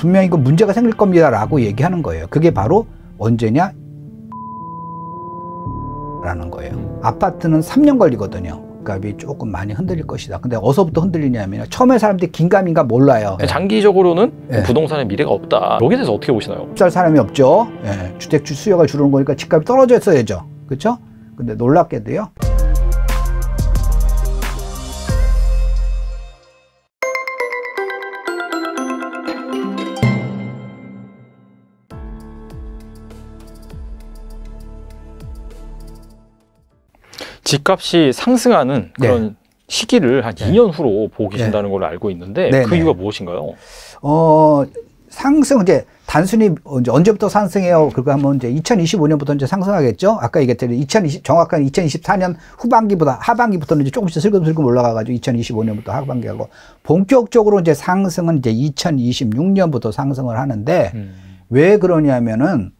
분명히 그 문제가 생길 겁니다. 라고 얘기하는 거예요. 그게 바로 언제냐? 라는 거예요. 아파트는 3년 걸리거든요. 집값이 조금 많이 흔들릴 것이다. 근데 어서부터 흔들리냐면 처음에 사람들이 긴가민가 몰라요. 네, 장기적으로는 예. 부동산의 미래가 없다. 여기에 대해서 어떻게 보시나요? 살 사람이 없죠. 예. 주택 수요가 줄어는 거니까 집값이 떨어져 있어야죠. 그렇죠? 근데 놀랍게도요. 집값이 상승하는 네. 그런 네. 시기를 한 2년 후로 보고 네. 계신다는 걸로 알고 있는데 그 이유가 무엇인가요? 어, 상승 이제 단순히 뭐 이제 언제부터 상승해요? 그거 한번 이제 2025년부터 이제 상승하겠죠. 아까 얘기했듯이 2020 정확한 2024년 후반기보다 하반기부터는 이제 조금씩 슬금슬금 올라가가지고 2025년부터 하반기하고 본격적으로 이제 상승은 이제 2026년부터 상승을 하는데 음. 왜 그러냐면은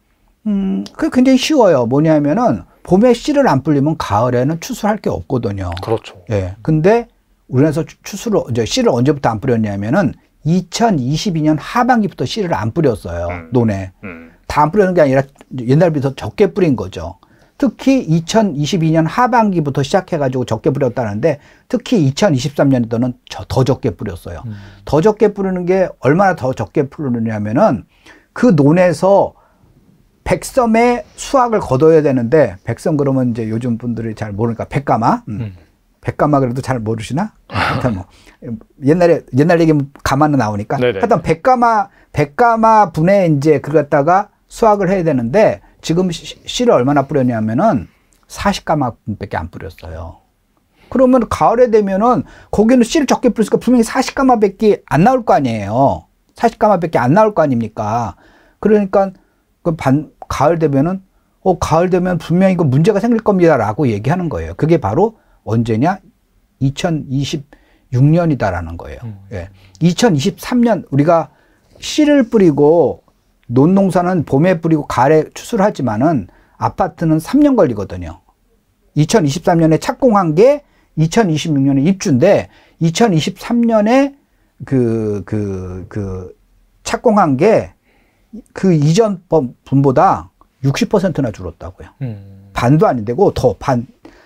음그 굉장히 쉬워요. 뭐냐면은 봄에 씨를 안 뿌리면 가을에는 추수할 게 없거든요. 그렇죠. 예. 근데 우리나라에서 추수를 이제 씨를 언제부터 안 뿌렸냐면은 2022년 하반기부터 씨를 안 뿌렸어요. 음. 논에. 음. 다안 뿌리는 게 아니라 옛날부터 적게 뿌린 거죠. 특히 2022년 하반기부터 시작해가지고 적게 뿌렸다는데 특히 2023년도는 더 적게 뿌렸어요. 음. 더 적게 뿌리는 게 얼마나 더 적게 뿌르느냐면은 그 논에서 백섬에 수확을 거둬야 되는데 백섬 그러면 이제 요즘 분들이 잘 모르니까 백가마. 음. 음. 백가마 그래도 잘 모르시나? 하여튼 뭐 옛날에 옛날 얘기면 뭐 가마는 나오니까 네네. 하여튼 백가마 백가마 분에 이제 그 갖다가 수확을 해야 되는데 지금 시, 씨를 얼마나 뿌렸냐면은 40가마 분밖에 안 뿌렸어요. 그러면 가을에 되면은 거기는 씨를 적게 뿌렸으니까 분명히 40가마 밖에 안 나올 거 아니에요. 40가마 밖에 안 나올 거 아닙니까? 그러니까 그 반, 가을 되면은 어 가을 되면 분명히 이거 문제가 생길 겁니다라고 얘기하는 거예요. 그게 바로 언제냐? 2026년이다라는 거예요. 음. 예. 2023년 우리가 씨를 뿌리고 논농사는 봄에 뿌리고 가을에 추수를 하지만은 아파트는 3년 걸리거든요. 2023년에 착공한 게 2026년에 입주인데 2023년에 그, 그, 그 착공한 게 그 이전 분보다 60%나 줄었다고요. 음. 반도 안 되고 더 반,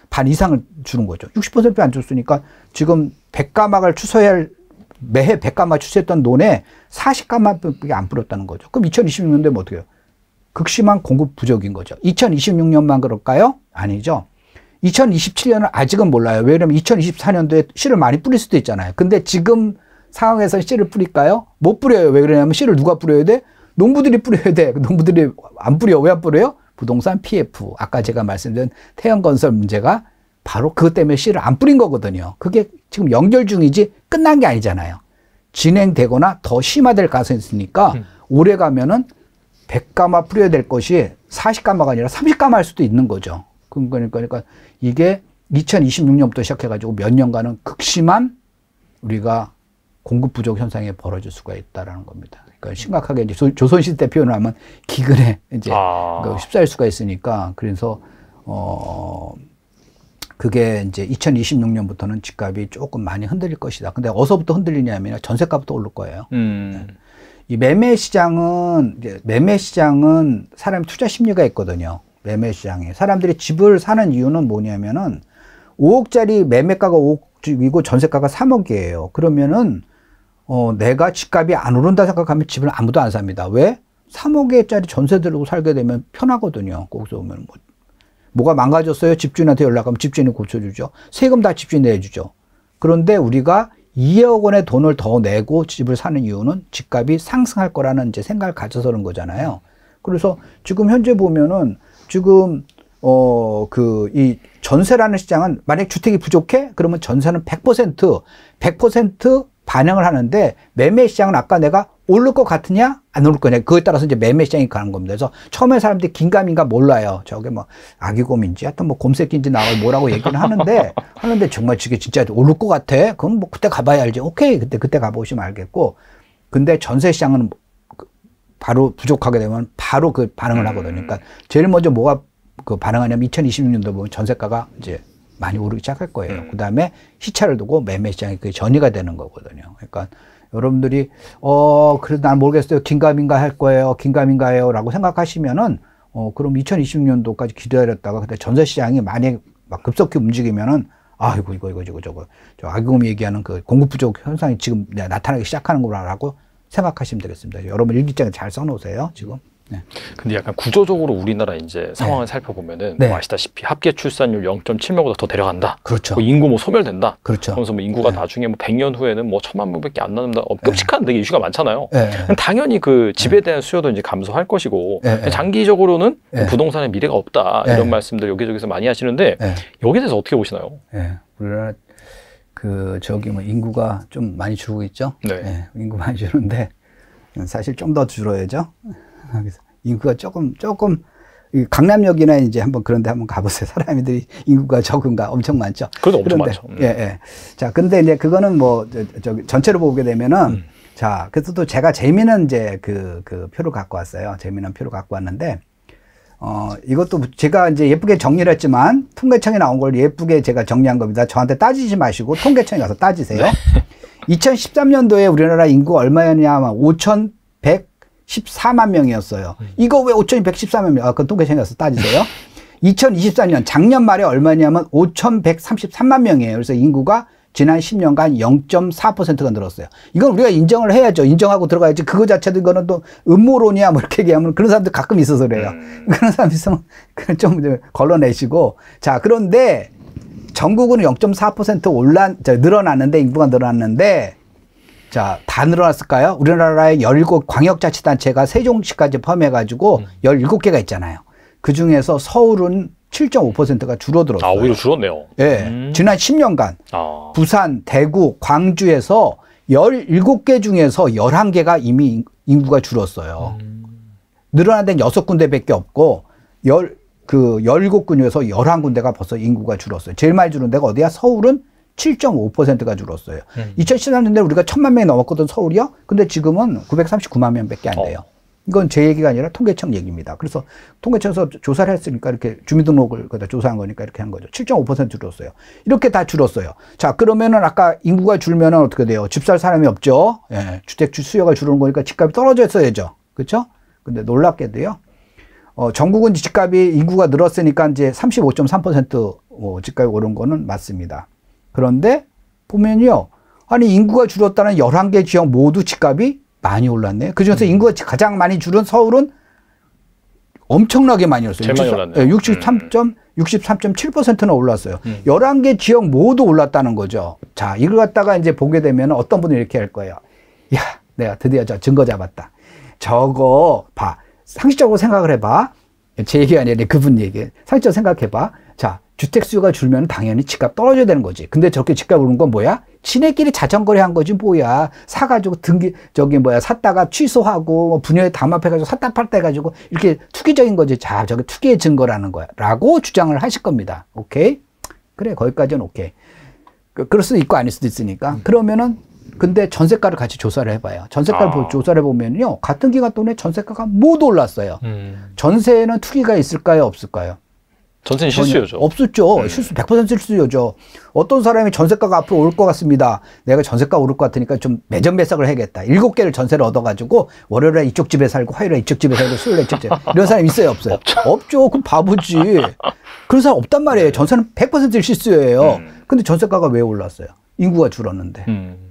반 이상을 주는 거죠. 60%안 줬으니까 지금 100가막을 추소해야할 매해 100가마 추세했던 논에 40가마밖에 안풀었다는 거죠. 그럼 2026년도에 뭐 어떻게 해요? 극심한 공급 부족인 거죠. 2026년만 그럴까요? 아니죠. 2027년은 아직은 몰라요. 왜냐면 2024년도에 씨를 많이 뿌릴 수도 있잖아요. 근데 지금 상황에서 씨를 뿌릴까요? 못 뿌려요. 왜 그러냐면 씨를 누가 뿌려야 돼? 농부들이 뿌려야 돼. 그 농부들이 안 뿌려. 왜 안 뿌려요? 부동산 PF. 아까 제가 말씀드린 태양건설 문제가 바로 그것 때문에 씨를 안 뿌린 거거든요. 그게 지금 연결 중이지 끝난 게 아니잖아요. 진행되거나 더 심화될 가능성이 있으니까 음. 오래 가면은 100가마 뿌려야 될 것이 40가마가 아니라 30가마 할 수도 있는 거죠. 그러니까, 그러니까, 그러니까 이게 2026년부터 시작해가지고 몇 년간은 극심한 우리가 공급 부족 현상이 벌어질 수가 있다라는 겁니다. 그러니까 심각하게 이제 조선시대 표현을 하면 기근에 이제 아. 그러 그러니까 휩싸일 수가 있으니까 그래서 어 그게 이제 2026년부터는 집값이 조금 많이 흔들릴 것이다. 근데 어서부터 흔들리냐면 전세값부터 오를 거예요. 음. 네. 이 매매 시장은 이제 매매 시장은 사람 투자 심리가 있거든요. 매매 시장에 사람들이 집을 사는 이유는 뭐냐면은 5억짜리 매매가가 5억이고 전세가가 3억이에요. 그러면은 어, 내가 집값이 안 오른다 생각하면 집을 아무도 안 삽니다. 왜? 3억에짜리 전세 들고 살게 되면 편하거든요. 거기서 오면 뭐. 뭐가 망가졌어요? 집주인한테 연락하면 집주인이 고쳐주죠. 세금 다 집주인 내주죠. 그런데 우리가 2억 원의 돈을 더 내고 집을 사는 이유는 집값이 상승할 거라는 이제 생각을 가져서 그런 거잖아요. 그래서 지금 현재 보면은 지금 어 그 이 전세라는 시장은 만약 주택이 부족해 그러면 전세는 100% 100% 반영을 하는데 매매 시장은 아까 내가 오를 것 같으냐 안 오를 거냐 그에 따라서 이제 매매 시장이 가는 겁니다. 그래서 처음에 사람들이 긴가민가 몰라요. 저게 뭐 아기곰인지 하여튼 뭐 곰새끼인지 나와 뭐라고 얘기는 하는데 하는데 정말 저게 진짜 오를 것 같아. 그럼 뭐 그때 가봐야 알지. 오케이 그때 그때 가보시면 알겠고 근데 전세 시장은 바로 부족하게 되면 바로 그 반응을 음. 하거든요. 그러니까 제일 먼저 뭐가 그 반응하냐면 2026년도 보면 전세가가 이제 많이 오르기 시작할 거예요. 음. 그 다음에 시차를 두고 매매 시장이 그 전이가 되는 거거든요. 그러니까 여러분들이 어 그래도 난 모르겠어요. 긴가민가 할 거예요. 긴가민가해요라고 생각하시면은 어 그럼 2020년도까지 기다렸다가 그때 전세 시장이 많이 막 급속히 움직이면은 아이거 이거 이거 저거 저거 저 아기곰이 얘기하는 그 공급 부족 현상이 지금 나타나기 시작하는 거라고 생각하시면 되겠습니다. 여러분 일기장에 잘 써놓으세요. 지금. 네. 근데 약간 구조적으로 우리나라 이제 상황을 네. 살펴보면은 네. 뭐 아시다시피 합계 출산율 0.7명보다 더 데려간다. 그렇죠. 뭐 인구 뭐 소멸된다. 그렇죠. 그러면서 뭐 인구가 네. 나중에 뭐 100년 후에는 뭐 천만 명밖에 안낳는다 어, 네. 끔찍한 되게 이슈가 많잖아요. 네. 당연히 그 집에 대한 수요도 이제 감소할 것이고 장기적으로는 뭐 부동산의 미래가 없다 이런 말씀들 여기저기서 많이 하시는데 여기에 대해서 어떻게 보시나요? 우리나라 그 저기 뭐 인구가 좀 많이 줄고 있죠. 네. 인구 많이 줄는데 사실 좀 더 줄어야죠. 그래서 인구가 조금 조금 강남역이나 이제 한번 그런데 한번 가보세요. 사람들이 인구가 적은가 엄청 많죠. 그래도 그런데, 많죠. 음. 예, 예. 자, 근데 이제 그거는 뭐 저, 기 전체로 보게 되면은 음. 자, 그래서 또 제가 재미는 이제 그, 그 표를 갖고 왔어요. 재미는 표를 갖고 왔는데 어, 이것도 제가 이제 예쁘게 정리를 했지만 통계청에 나온 걸 예쁘게 제가 정리한 겁니다. 저한테 따지지 마시고 통계청에 가서 따지세요. 2013년도에 우리나라 인구 얼마였냐 하면 5천 114만 명이었어요. 이거 왜 5,114만 명? 아, 그건 통계 생각서 따지세요. 2024년 작년 말에 얼마냐면 5,133만 명이에요. 그래서 인구가 지난 10년간 0.4%가 늘었어요. 이건 우리가 인정을 해야죠. 인정하고 들어가야지. 그거 자체도 이거는 또 음모론이야 뭐 이렇게 얘기하면 그런 사람들 가끔 있어서 그래요. 음. 그런 사람 있으면 좀 걸러내시고 자 그런데 전국은 0.4% 올라 늘어났는데 인구가 늘어났는데 자, 다 늘어났을까요? 우리나라의 17 광역자치단체가 세종시까지 포함해가지고 음. 17개가 있잖아요. 그 중에서 서울은 7.5%가 줄어들었어요. 아, 오히려 줄었네요. 예. 음. 지난 10년간 아. 부산, 대구, 광주에서 17개 중에서 11개가 이미 인구가 줄었어요. 음. 늘어난 데는 6군데밖에 없고 10, 그 17군에서 11군데가 벌써 인구가 줄었어요. 제일 많이 줄은 데가 어디야? 서울은 7.5%가 줄었어요. 음. 2013년에 우리가 천만 명이 넘었거든 서울이요. 근데 지금은 939만 명밖에 안 어. 돼요. 어. 이건 제 얘기가 아니라 통계청 얘기입니다. 그래서 통계청에서 조사를 했으니까 이렇게 주민등록을 그다 조사한 거니까 이렇게 한 거죠. 7.5% 줄었어요. 이렇게 다 줄었어요. 자, 그러면은 아까 인구가 줄면은 어떻게 돼요? 집 살 사람이 없죠. 예, 주택 수요가 줄는 어 거니까 집값이 떨어졌어야죠. 그렇죠? 근데 놀랍게도요. 어, 전국은 집값이 인구가 늘었으니까 이제 35.3% 어, 뭐 집값이 오른 거는 맞습니다. 그런데 보면요. 아니 인구가 줄었다는 11개 지역 모두 집값이 많이 올랐네. 요 그 그중에서 음. 인구가 가장 많이 줄은 서울은 엄청나게 많이 올랐어요. 63, 네, 63. 음. 63.7%나 올랐어요. 음. 11개 지역 모두 올랐다는 거죠. 자, 이걸 갖다가 이제 보게 되면 어떤 분이 이렇게 할 거예요. 야, 내가 드디어 저 증거 잡았다. 저거 봐. 상식적으로 생각을 해봐. 제 얘기 아니라 그분 얘기. 살짝 생각해봐. 자, 주택 수요가 줄면 당연히 집값 떨어져야 되는 거지. 근데 저렇게 집값 오른 건 뭐야? 지네끼리 자전거래 한 거지 뭐야. 사가지고 등기 저기 뭐야 샀다가 취소하고 뭐 분야에 담합해가지고 샀다 팔다 해가지고 이렇게 투기적인 거지. 자, 저게 투기의 증거라는 거야.라고 주장을 하실 겁니다. 오케이? 그래 거기까지는 오케이. 그, 그럴 수도 있고 아닐 수도 있으니까. 음. 그러면은 근데 전세가를 같이 조사를 해봐요. 전세가를 아. 조사를 해보면요. 같은 기간 동안에 전세가가 모두 올랐어요. 음. 전세에는 투기가 있을까요? 없을까요? 전세는 실수요죠. 없었죠. 음. 실수, 100% 실수요죠. 어떤 사람이 전세가가 앞으로 올 것 같습니다. 내가 전세가 오를 것 같으니까 좀 매점 매석을 해야겠다. 일곱 개를 전세를 얻어가지고 월요일에 이쪽 집에 살고 화요일에 이쪽 집에 살고 수요일에 이쪽 집 이런 사람 있어요? 없어요? 없죠. 없죠. 그럼 바보지. 그런 사람 없단 말이에요. 네. 전세는 100% 실수예요. 음. 근데 전세가가 왜 올랐어요? 인구가 줄었는데. 음.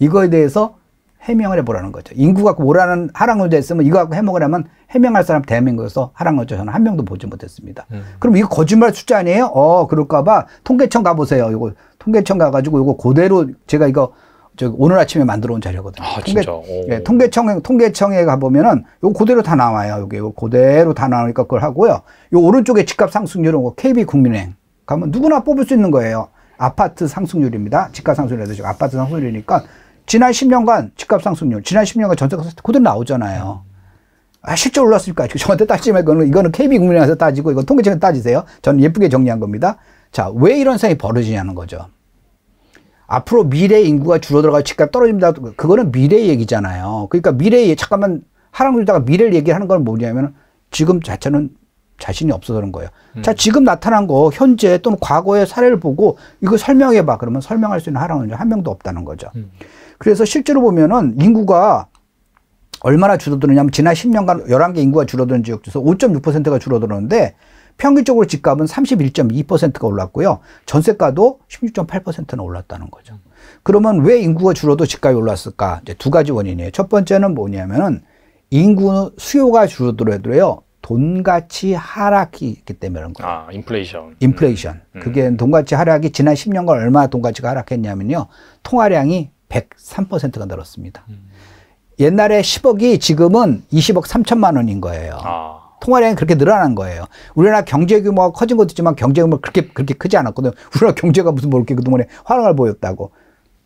이거에 대해서 해명을 해보라는 거죠. 인구가 뭐라는 하락론자 있으면 이거 갖고 해먹으 하면 해명할 사람 대한민국에서 하락론자 저는 한 명도 보지 못했습니다. 음. 그럼 이거 거짓말 숫자 아니에요? 어, 그럴까봐 통계청 가보세요. 이거 통계청 가가지고 이거 그대로 제가 이거 저 오늘 아침에 만들어 온 자료거든요. 아, 통계, 진짜? 예, 통계청, 통계청에 가보면은 이거 그대로 다 나와요. 여기 요 그대로 다 나오니까 그걸 하고요. 이 오른쪽에 집값 상승률은 거 KB 국민은행 가면 누구나 뽑을 수 있는 거예요. 아파트 상승률입니다. 집값 상승률이라도 지금 아파트 상승률이니까 지난 10년간 집값 상승률, 지난 10년간 전세가세 그대로 나오잖아요. 아, 실제 올랐으니까 저한테 따지면 이거는, 이거는 KB국민에서 따지고 이거 통계청에 따지세요. 저는 예쁘게 정리한 겁니다. 자, 왜 이런 상황이 벌어지냐는 거죠. 앞으로 미래 인구가 줄어들어가 집값 떨어집니다. 그거는 미래 얘기잖아요. 그러니까 미래에 잠깐만 하락률다가 미래를 얘기하는 건 뭐냐면 지금 자체는 자신이 없어서 그런 거예요. 음. 자, 지금 나타난 거 현재 또는 과거의 사례를 보고 이거 설명해 봐. 그러면 설명할 수 있는 하락률이 한 명도 없다는 거죠. 음. 그래서 실제로 보면은 인구가 얼마나 줄어드느냐면 지난 10년간 11개 인구가 줄어드는 지역 중에서 5.6%가 줄어들었는데 평균적으로 집값은 31.2%가 올랐고요. 전세가도 16.8%나 올랐다는 거죠. 그러면 왜 인구가 줄어도 집값이 올랐을까? 이제 두 가지 원인이에요. 첫 번째는 뭐냐면은 인구 수요가 줄어들어도요. 돈가치 하락이 있기 때문에 그런 거예요. 아, 인플레이션. 인플레이션. 음. 그게 돈가치 하락이 지난 10년간 얼마 나 돈가치가 하락했냐면요. 통화량이 103%가 늘었습니다. 음. 옛날에 10억이 지금은 20억 3천만 원인 거예요. 아. 통화량이 그렇게 늘어난 거예요. 우리나라 경제 규모가 커진 것도 있지만 경제 규모가 그렇게, 그렇게 크지 않았거든요. 우리나라 경제가 무슨 모르게 그동안에 화랑을 보였다고.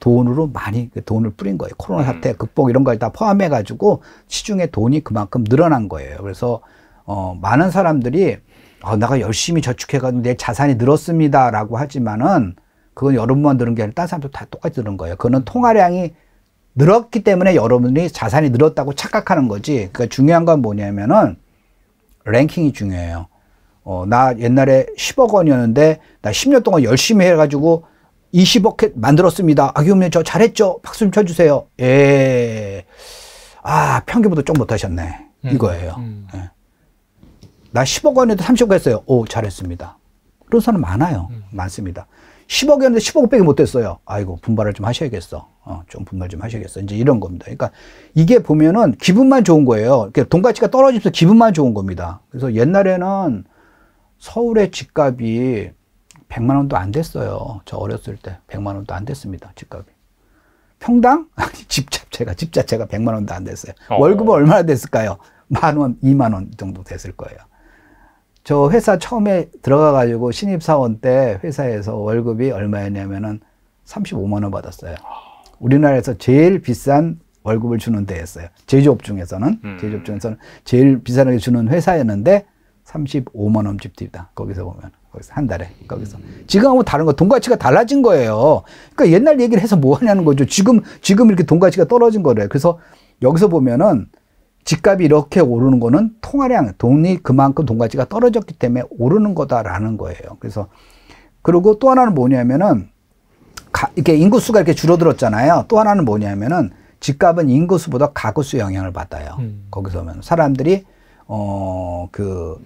돈으로 많이 그 돈을 뿌린 거예요. 코로나 음. 사태 극복 이런 걸 다 포함해 가지고 시중에 돈이 그만큼 늘어난 거예요. 그래서 어 많은 사람들이 어, 내가 열심히 저축해 가지고 내 자산이 늘었습니다라고 하지만은 그건 여러분만 들은 게 아니라 다른 사람도 다 똑같이 들은 거예요. 그거는 통화량이 늘었기 때문에 여러분이 자산이 늘었다고 착각하는 거지. 그러니까 중요한 건 뭐냐면은 랭킹이 중요해요. 어, 나 옛날에 10억 원이었는데 나 10년 동안 열심히 해가지고 20억 만들었습니다. 아기우님 저 잘했죠? 박수 좀 쳐주세요. 예. 아, 평균보다 좀 못하셨네. 음, 이거예요. 음. 예. 나 10억 원에도 30억 했어요. 오, 잘했습니다. 그런 사람 많아요. 음. 많습니다. 10억이었는데 10억 5 0이못 됐어요. 아이고, 분발을 좀 하셔야겠어. 어, 좀 분발 좀 하셔야겠어. 이제 이런 겁니다. 그러니까 이게 보면은 기분만 좋은 거예요. 돈 가치가 떨어지면서 기분만 좋은 겁니다. 그래서 옛날에는 서울의 집값이 100만 원도 안 됐어요. 저 어렸을 때 100만 원도 안 됐습니다. 집값이. 평당? 집 자체가, 집 자체가 100만 원도 안 됐어요. 어. 월급은 얼마나 됐을까요? 만 원, 2만 원 정도 됐을 거예요. 저 회사 처음에 들어가가지고 신입사원 때 회사에서 월급이 얼마였냐면은 35만원 받았어요. 우리나라에서 제일 비싼 월급을 주는 데였어요. 제조업 중에서는. 음. 제조업 중에서는 제일 비싼 게 주는 회사였는데 35만원 집이다. 집 거기서 보면. 거기서 한 달에. 거기서. 지금하고 다른 거, 돈 가치가 달라진 거예요. 그러니까 옛날 얘기를 해서 뭐 하냐는 거죠. 지금, 지금 이렇게 돈 가치가 떨어진 거래 그래서 여기서 보면은 집값이 이렇게 오르는 거는 통화량, 돈이 그만큼 돈가치가 떨어졌기 때문에 오르는 거다라는 거예요. 그래서 그리고 또 하나는 뭐냐면은 가, 이렇게 인구수가 이렇게 줄어들었잖아요. 또 하나는 뭐냐면은 집값은 인구수보다 가구수 영향을 받아요. 음. 거기서 보면 사람들이 어, 그,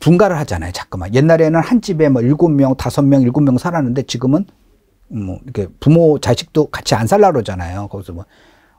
분가를 하잖아요, 자꾸만. 옛날에는 한 집에 뭐 일곱 명, 다섯 명, 일곱 명 살았는데 지금은 뭐, 이렇게 부모, 자식도 같이 안 살라 그러잖아요. 거기서 뭐,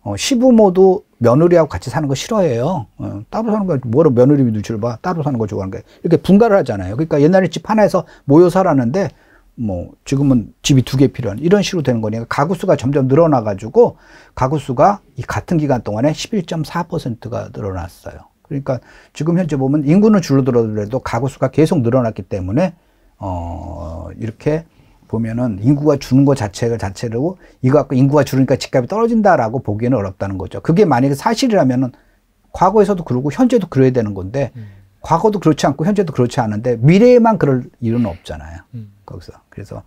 어, 시부모도 며느리하고 같이 사는 거 싫어해요. 어, 따로 사는 거, 뭐로 며느리 눈치를 봐. 따로 사는 거 좋아하는 거예요. 이렇게 분가를 하잖아요. 그러니까 옛날에 집 하나에서 모여 살았는데, 뭐, 지금은 집이 두 개 필요한, 이런 식으로 되는 거니까 가구 수가 점점 늘어나가지고, 가구 수가 이 같은 기간 동안에 11.4%가 늘어났어요. 그러니까 지금 현재 보면 인구는 줄어들어도 가구 수가 계속 늘어났기 때문에, 어, 이렇게 보면은 인구가 주는 것 자체를 자체로 이거 갖고 인구가 줄으니까 집값이 떨어진다라고 보기에는 어렵다는 거죠. 그게 만약에 사실이라면은 과거에서도 그러고 현재도 그래야 되는 건데 음. 과거도 그렇지 않고 현재도 그렇지 않은데 미래에만 그럴 일은 없잖아요. 음. 거기서 그래서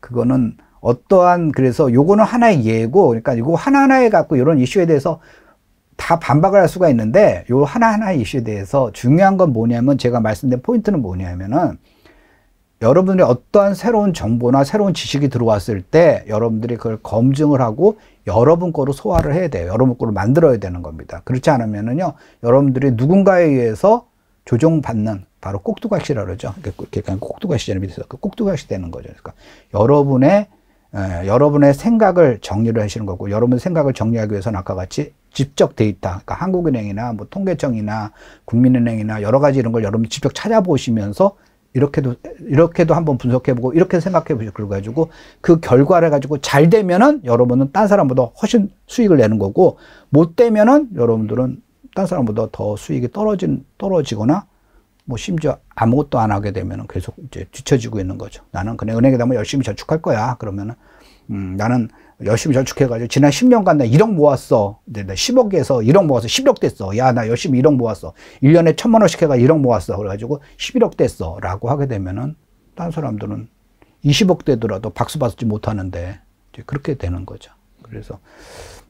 그거는 어떠한 그래서 요거는 하나의 예고 그러니까 이거 하나하나에 갖고 이런 이슈에 대해서 다 반박을 할 수가 있는데 요 하나하나의 이슈에 대해서 중요한 건 뭐냐면 제가 말씀드린 포인트는 뭐냐면은 여러분들이 어떠한 새로운 정보나 새로운 지식이 들어왔을 때 여러분들이 그걸 검증을 하고 여러분 거로 소화를 해야 돼요. 여러분 거로 만들어야 되는 겁니다. 그렇지 않으면은요, 여러분들이 누군가에 의해서 조종받는 바로 꼭두각시라 그러죠. 그러니까, 그, 그러니까 꼭두각시잖아요. 밑에 그 꼭두각시 되는 거죠. 그러니까 여러분의 에, 예, 여러분의 생각을 정리를 하시는 거고 여러분 생각을 정리하기 위해서는 아까 같이 직접 데이터, 그러니까 한국은행이나 뭐 통계청이나 국민은행이나 여러 가지 이런 걸 여러분 직접 찾아보시면서 이렇게도 이렇게도 한번 분석해보고 이렇게 생각해보죠. 그걸 가지고 그 결과를 가지고 잘 되면은 여러분은 딴 사람보다 훨씬 수익을 내는 거고 못 되면은 여러분들은 딴 사람보다 더 수익이 떨어진 떨어지거나 뭐 심지어 아무것도 안 하게 되면은 계속 이제 뒤처지고 있는 거죠. 나는 그냥 은행에다 뭐 열심히 저축할 거야. 그러면은 음, 나는 열심히 저축해가지고 지난 10년간 나 1억 모았어. 근데 나 10억에서 1억 모아서 10억 됐어. 야, 나 열심히 1억 모았어. 1년에 천만 원씩 해가 1억 모았어. 그래가지고 11억 됐어. 라고 하게 되면은 딴 사람들은 20억 되더라도 박수 받지 못하는데 그렇게 되는 거죠. 그래서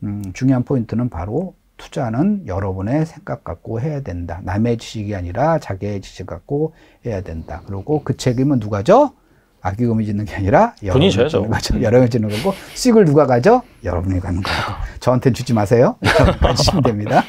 음, 중요한 포인트는 바로 투자는 여러분의 생각 갖고 해야 된다. 남의 지식이 아니라 자기의 지식 갖고 해야 된다. 그리고 그 책임은 누가죠? 아기금이 짓는 게 아니라 여러분이 짓는 거죠. 여러분이 짓는 거고 수익을 누가 가져? 여러분이 가는 거고 저한테 주지 마세요. 가지시면 됩니다.